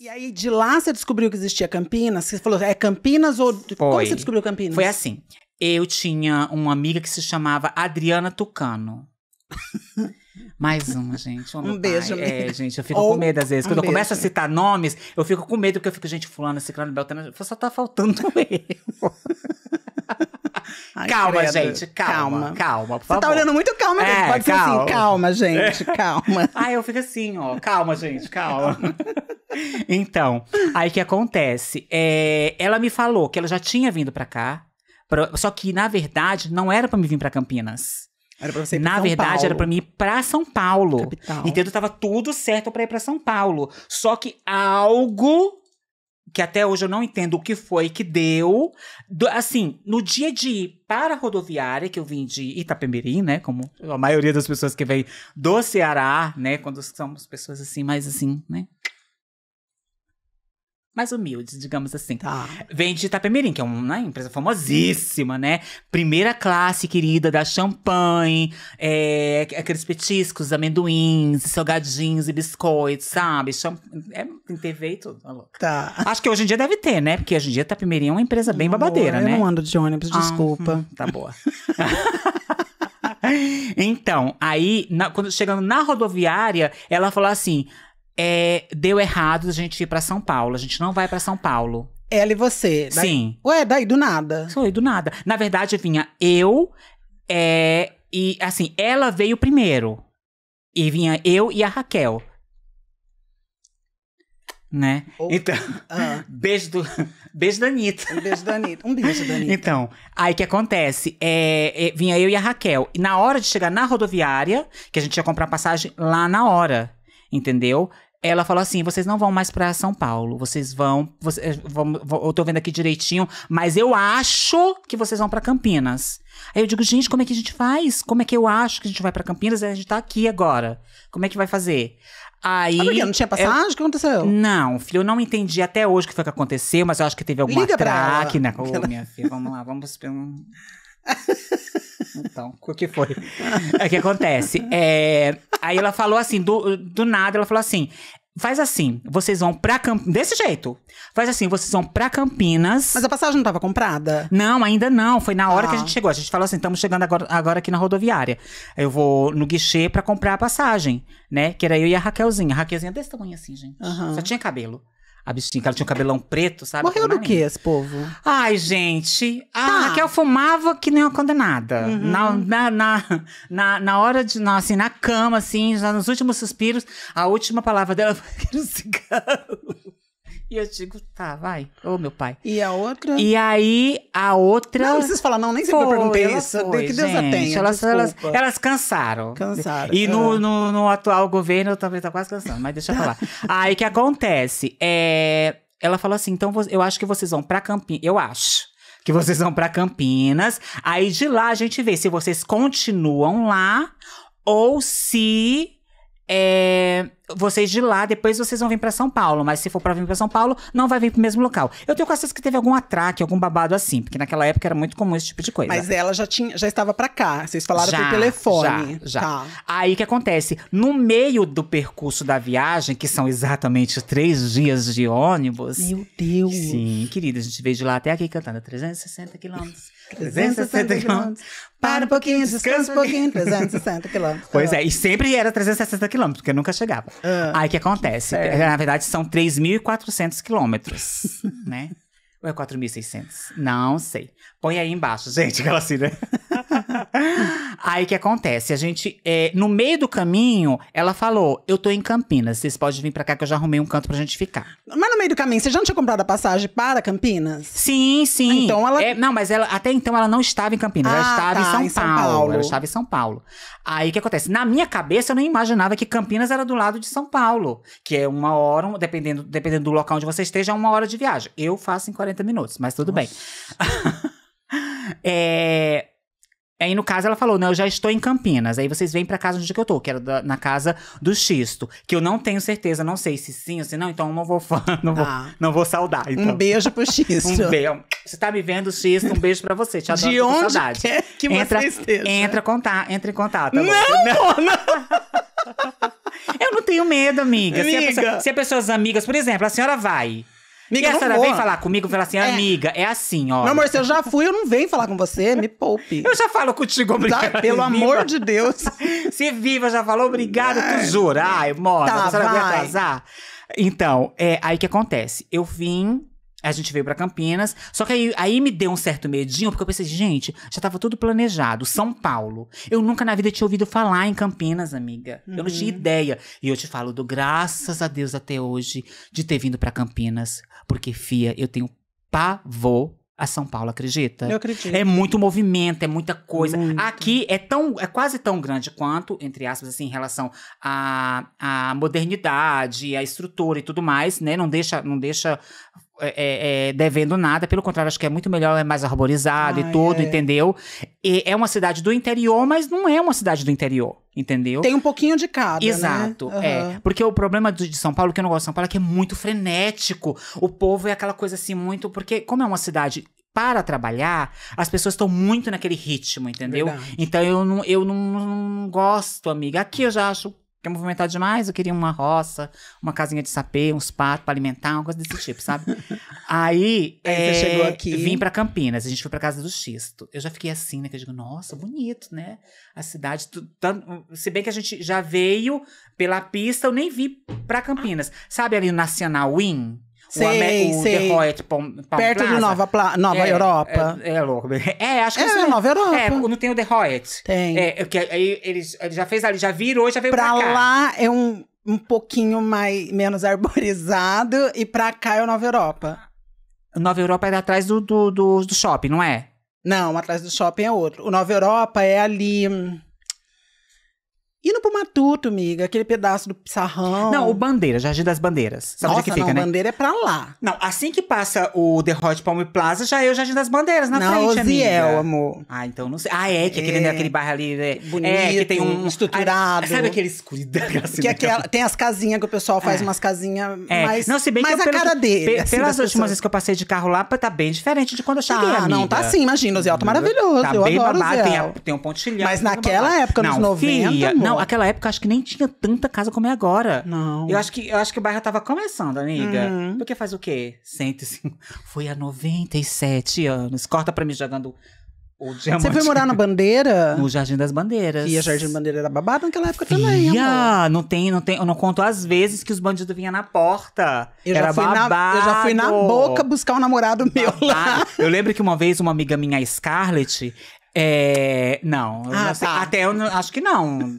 E aí, de lá você descobriu que existia Campinas? Você falou, é Campinas ou. Foi. Como você descobriu Campinas? Foi assim. Eu tinha uma amiga que se chamava Adriana Tucano. Mais uma, gente. um beijo. Pai. É, gente, eu fico Ou com medo às vezes. Quando um eu começo a citar nomes, eu fico com medo, porque eu fico, gente, fulano, ciclano, beltrano, só tá faltando eu. Ai, calma, credo. gente, calma, calma, calma Você tá favor. tá olhando muito calma, é, Pode calma. ser assim, calma, é. gente, calma. ah, eu fico assim, ó, calma, gente, calma. Então, aí que acontece? É, ela me falou que ela já tinha vindo pra cá, pra, só que na verdade não era pra me vir pra Campinas. Era pra você ir pra Na São verdade, Paulo. era pra mim ir pra São Paulo. Capital. Entendeu? Tava tudo certo pra ir pra São Paulo. Só que algo que até hoje eu não entendo o que foi que deu. Do, assim, no dia de ir para a rodoviária, que eu vim de Itapemirim, né? Como a maioria das pessoas que vem do Ceará, né? Quando somos pessoas assim, mais assim, né? mais humildes, digamos assim. Tá. Vem de Itapemirim, que é uma né, empresa famosíssima, né? Primeira classe, querida, da champanhe, é, é, aqueles petiscos, amendoins, salgadinhos e biscoitos, sabe? Champ... É, tem TV e tudo. Tá, tá. Acho que hoje em dia deve ter, né? Porque hoje em dia Itapemirim é uma empresa bem babadeira, né? Eu não ando de ônibus, desculpa. Ah, tá boa. então, aí, na, quando chegando na rodoviária, ela falou assim: é, deu errado a gente ir para São Paulo. A gente não vai para São Paulo. Ela e você. Daí, Sim. Ué, daí do nada. Foi do nada. Na verdade, vinha eu é, e assim, ela veio primeiro. E vinha eu e a Raquel. Né? Então, ah. beijo, do, beijo da Anitta. Um beijo da Anitta. Um beijo da Anitta. Então, aí que acontece? É, é, vinha eu e a Raquel. E na hora de chegar na rodoviária, que a gente ia comprar passagem lá na hora entendeu? ela falou assim: vocês não vão mais para São Paulo, vocês vão, vocês eh, vão, Eu tô vendo aqui direitinho, mas eu acho que vocês vão para Campinas. Aí eu digo: gente, como é que a gente faz? Como é que eu acho que a gente vai para Campinas? A gente tá aqui agora. Como é que vai fazer? Aí. Ah, não tinha passagem? Eu, o que aconteceu? Não, filho, eu não entendi até hoje o que foi que aconteceu, mas eu acho que teve alguma Liga traque na. Ô, minha filha, vamos lá, vamos. Então, o que foi? É, o que acontece? É, aí ela falou assim, do, do nada, ela falou assim: faz assim, vocês vão pra Campinas. Desse jeito. Faz assim, vocês vão pra Campinas. Mas a passagem não tava comprada? Não, ainda não. Foi na hora ah. que a ah. gente chegou. A gente falou assim: estamos chegando agora, agora aqui na rodoviária. Eu vou no guichê pra comprar a passagem, né? Que era eu e a Raquelzinha. A Raquelzinha desse tamanho assim, gente. Uhum. Só tinha cabelo a bichinha, assim, que ela tinha um cabelão preto, sabe? Morreu do que esse povo? Ai, gente. A tá. Raquel fumava que nem uma condenada. Uhum. Na, na, na, na, hora de. Na, assim, na cama, assim, nos últimos suspiros, a última palavra dela foi: quero cigarro. E eu digo, tá, vai. Ô, meu pai. E a outra? E aí, a outra. Não, não precisa falar, não, nem sempre foi, eu perguntei isso. Foi, que Deus gente, a tenha. Elas, elas, elas, cansaram. Cansaram. E é. no, no, no, atual governo eu também tá quase cansando, mas deixa eu falar. aí que acontece? É, ela falou assim: então eu acho que vocês vão pra Campinas. Eu acho que vocês vão para Campinas. Aí de lá a gente vê se vocês continuam lá ou se é, vocês de lá, depois vocês vão vir para São Paulo, mas se for para vir para São Paulo, não vai vir pro mesmo local. Eu tenho certeza que teve algum atraque, algum babado assim, porque naquela época era muito comum esse tipo de coisa. Mas ela já tinha, já estava para cá. Vocês falaram já, por telefone. Já, já. Tá. Aí que acontece, no meio do percurso da viagem, que são exatamente três dias de ônibus. Meu Deus. Sim, querida, a gente veio de lá até aqui cantando 360 quilômetros. 360 quilômetros. Para um pouquinho, descansa um pouquinho, 360 quilômetros. Pois é, e sempre era 360 quilômetros, porque nunca chegava. Ah. Aí o que acontece? É. Na verdade, são 3.400 quilômetros, né? Ou é 4.600? Não sei. Põe aí embaixo, gente, aquela assim, né? Aí o que acontece? A gente, é, no meio do caminho, ela falou: Eu tô em Campinas, vocês podem vir pra cá que eu já arrumei um canto pra gente ficar. Mas no meio do caminho, você já não tinha comprado a passagem para Campinas? Sim, sim. Então ela. É, não, mas ela, até então ela não estava em Campinas, ah, ela estava tá, em, São, em Paulo. São, Paulo. Ela estava em São Paulo. Aí o que acontece? Na minha cabeça, eu não imaginava que Campinas era do lado de São Paulo, que é uma hora, dependendo, dependendo do local onde você esteja, é uma hora de viagem. Eu faço em 40 minutos, mas tudo Nossa. bem. é. Aí, no caso, ela falou: Não, eu já estou em Campinas. Aí vocês vêm pra casa onde que eu tô, que era da, na casa do Xisto. Que eu não tenho certeza, não sei se sim ou se não, então não vou, não vou, tá. não vou saudar. Então. Um beijo pro Xisto. um beijo. Você tá me vendo, Xisto? Um beijo pra você. Te adoro, De onde saudade. quer que é entra, esteja. Entra, contar, entra em contato. Não, amor, não. eu não tenho medo, amiga. amiga. Se, a pessoa, se a amigas, por exemplo, a senhora vai. Amiga, e a senhora vem falar comigo e fala assim, é. amiga, é, é assim, ó. Meu amor, se eu já fui, eu não venho falar com você, me poupe. Eu já falo contigo, tá, obrigada. Tá, pelo amor de Deus. se viva, já falou, obrigada, tu jura. Ai, mora, tá, a senhora vai atrasar. Então, é aí que acontece. Eu vim a gente veio para Campinas. Só que aí, aí me deu um certo medinho, porque eu pensei, gente, já tava tudo planejado. São Paulo. Eu nunca na vida tinha ouvido falar em Campinas, amiga. Uhum. Eu não tinha uhum. ideia. E eu te falo, do graças a Deus até hoje, de ter vindo para Campinas. Porque, fia, eu tenho pavor a São Paulo, acredita? Eu acredito. É muito movimento, é muita coisa. Muito. Aqui é tão, é quase tão grande quanto, entre aspas, assim, em relação à, a modernidade, à estrutura e tudo mais, né? Não deixa, não deixa é, é, é, devendo nada, pelo contrário, acho que é muito melhor, é mais arborizado ah, e tudo, é. entendeu? E é uma cidade do interior, mas não é uma cidade do interior, entendeu? Tem um pouquinho de cada. Né? Exato, né? uhum. é. Porque o problema de São Paulo, que eu não gosto de São Paulo, é que é muito frenético. O povo é aquela coisa assim, muito. Porque, como é uma cidade para trabalhar, as pessoas estão muito naquele ritmo, entendeu? Verdade. Então eu não, eu não, não gosto, amiga. Aqui eu já acho Quer movimentar demais? Eu queria uma roça, uma casinha de sapê, uns patos para alimentar, uma coisa desse tipo, sabe? Aí, é, você chegou aqui. vim para Campinas, a gente foi para casa do Xisto. Eu já fiquei assim, né? Que eu digo, nossa, bonito, né? A cidade. Tanto, se bem que a gente já veio pela pista, eu nem vi para Campinas. Sabe ali no Nacional Win? Sei, o, sei. O Detroit, Palm, Palm Perto Plaza. de Nova, Pla Nova é, Europa. É, é, louco. É, acho que é. É, Nova Europa. É, não tem o Detroit. Tem. É, é, que aí eles ele já fez ali, já virou, já veio pra, pra cá. lá é um, um pouquinho mais, menos arborizado e pra cá é o Nova Europa. Nova Europa é atrás do, do, do, do shopping, não é? Não, atrás do shopping é outro. O Nova Europa é ali... Hum, e no Pumatuto, miga, aquele pedaço do Pissarrão. Não, o Bandeira, Jardim das Bandeiras. Sabe onde que fica, não, né? Bandeira é pra lá. Não, assim que passa o The Hot Palm Plaza, já é o Jardim das Bandeiras na não, frente, Oziel, amiga. amor. Ah, então não sei. Ah, é, que é aquele, é. aquele bairro ali, Bonito, né? é, que tem um... Estruturado. Ah, sabe aquele escuridão? Assim, que é aquela, tem as casinhas que o pessoal faz é. umas casinhas é. mais... Não, se bem mais que... Mais a cara dele. Pe assim, pelas últimas pessoas. vezes que eu passei de carro lá, tá bem diferente de quando eu cheguei, Ah, não, tá sim, imagina. O Ziel tá hum. maravilhoso. Tá eu bem adoro babado, tem, tem um pontilhão. Mas naquela época, nos 90, não não, aquela época acho que nem tinha tanta casa como é agora. Não. Eu acho que, eu acho que o bairro tava começando, amiga. Uhum. Porque faz o quê? 105. Foi há 97 anos. Corta pra mim jogando você foi morar na Bandeira? No Jardim das Bandeiras. E o Jardim das Bandeira era babado naquela época Fia, também, amor. não tem, não tem. Eu não conto as vezes que os bandidos vinham na porta. Eu era já fui babado. Na, eu já fui na boca buscar um namorado meu babado. lá. Eu lembro que uma vez uma amiga minha, a Scarlett, é. Não. Ah, não tá. Até eu não, acho que não.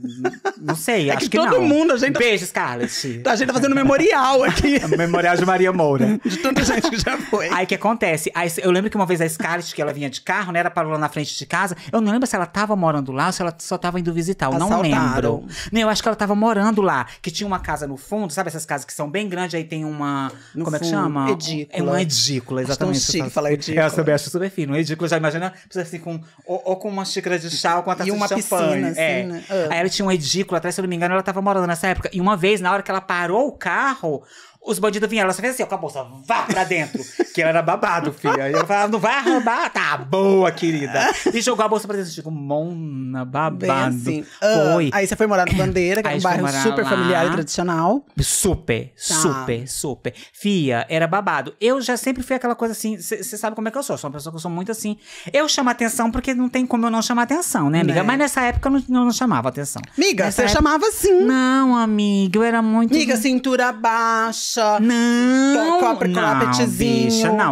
Não sei. É acho que, que todo não. mundo, a gente. Tá- Beijo, Scarlett. Tá, a gente tá fazendo memorial aqui. memorial de Maria Moura. De tanta gente que já foi. Aí o que acontece? Aí, eu lembro que uma vez a Scarlett, que ela vinha de carro, né? Ela parou lá na frente de casa. Eu não lembro se ela tava morando lá ou se ela só tava indo visitar. Eu não lembro. Não, eu acho que ela tava morando lá. Que tinha uma casa no fundo, sabe essas casas que são bem grandes? Aí tem uma. No como fundo, é que chama? Edícula. É uma edícula, é exatamente. Acho tão chique falar edícula. Eu também acho super fino. Edícula, já imagina, precisa assim com ou com uma xícara de chá ou com uma taça e uma de champanhe. Piscina, assim, é. né? Ah. Aí ela tinha um edículo atrás, se eu não me engano, ela tava morando nessa época. E uma vez, na hora que ela parou o carro, os bandidos vinham, ela só fez assim, ó, com a bolsa, vá pra dentro. que ela era babado, filha. E ela falava, não vai arrombar? Tá, boa, querida. E jogou a bolsa pra dentro. Tipo, mona, babado. Bem assim. Uh, foi. Aí você foi morar no Bandeira, que é um bairro super lá. familiar e tradicional. Super, tá. super, tá. super. Fia, era babado. Eu já sempre fui aquela coisa assim, você sabe como é que eu sou. Sou uma pessoa que eu sou muito assim. Eu chamo atenção porque não tem como eu não chamar atenção, né, amiga? Né? Mas nessa época eu não, não, não chamava atenção. Amiga, você época... chamava sim. Não, amiga, eu era muito. Amiga, assim. cintura baixa bicha. Não, não,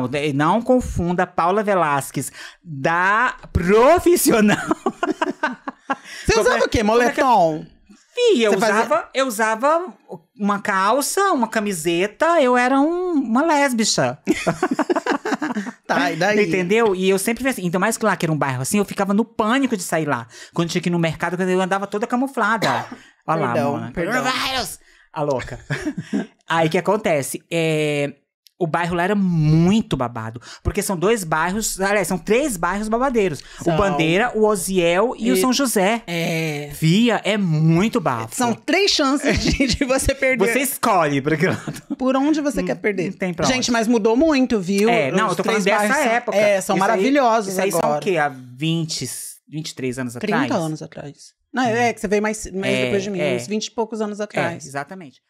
bicha, não. Não confunda Paula Velasquez da profissional. Você usava é o quê? É? É Moletom? Fia, eu fazia... usava, eu usava uma calça, uma camiseta, eu era um, uma lésbica. tá, e daí? Entendeu? E eu sempre assim, Então, mais que lá que era um bairro assim, eu ficava no pânico de sair lá. Quando tinha que ir no mercado, eu andava toda camuflada. Olha perdão, lá, mano. Perdão a louca. Aí o que acontece? É, o bairro lá era muito babado. Porque são dois bairros, aliás, são três bairros babadeiros. São... O Bandeira, o Osiel e, e, o São José. É. Via é muito bafo. São três chances de, de você perder. Você escolhe por que lado. Por onde você quer perder. Não tem Gente, mas mudou muito, viu? É, Os não, eu tô falando dessa são, época. É, são isso maravilhosos aí, isso agora. aí são o quê? Há 20, 23 anos 30 atrás? 30 anos atrás. Não, é uhum. que você veio mais, mais é, depois de mim, é. uns 20 e poucos anos é, atrás. É, exatamente.